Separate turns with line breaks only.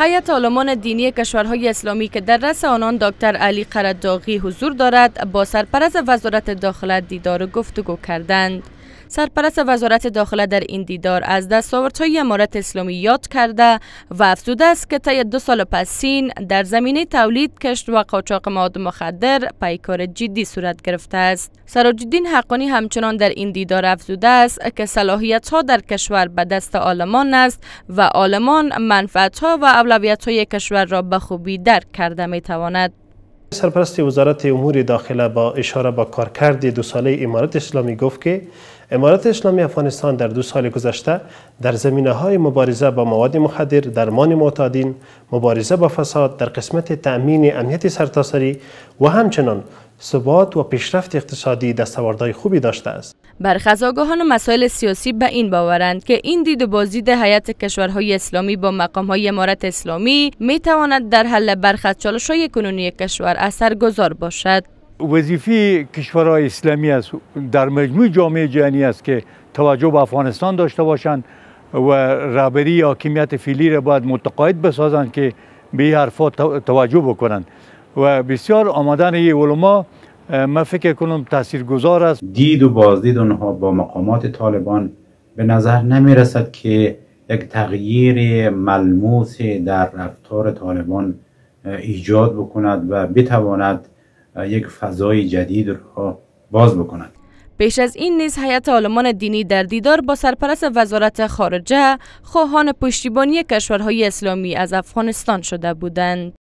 هیئت علمان دینی کشورهای اسلامی که در رس آنان دکتر علی قرداغی حضور دارد با سرپرست وزارت داخله دیدار گفتگو کردند سرپرست وزارت داخله در این دیدار از دستاوردهای امارت اسلامی یاد کرده و افزوده است که طی دو سال پسین در زمینه تولید کشت و قاچاق مواد مخدر پیکار جدی صورت گرفته است سراجالدین حقانی همچنان در این دیدار افزوده است که صلاحیت ها در کشور به دست آلمان است و آلمان منفعت ها و اولویت های کشور را به خوبی درک کرده می تواند
سرپرست وزارت امور داخله با اشاره به کارکرد دو ساله امارت اسلامی گفت که امارت اسلامی افغانستان در دو سال گذشته در زمینه های مبارزه با مواد مخدر، درمان معتادین، مبارزه با فساد در قسمت تأمین امنیت سرتاسری و همچنان ثبات و پیشرفت اقتصادی دستاوردهای خوبی داشته است.
آگاهان مسائل سیاسی به این باورند که این دید و بازدید هیئت کشورهای اسلامی با مقامهای امارت اسلامی می تواند در حل برخ چالش های کنونی کشور اثرگذار باشد
وظیفه کشورهای اسلامی است در مجموع جامعه جهانی است که توجه به افغانستان داشته باشند و رهبری حاکمیت فعلی را باید متقاعد بسازند که به حرفات توجه بکنند و بسیار آمدن این علما
من فکر کنم گذار است دید و بازدید آنها با مقامات طالبان به نظر نمی رسد که یک تغییر ملموس در رفتار طالبان ایجاد بکند و بتواند یک فضای جدید را باز بکند
پیش از این نیز هیئت آلمان دینی در دیدار با سرپرست وزارت خارجه خواهان پشتیبانی کشورهای اسلامی از افغانستان شده بودند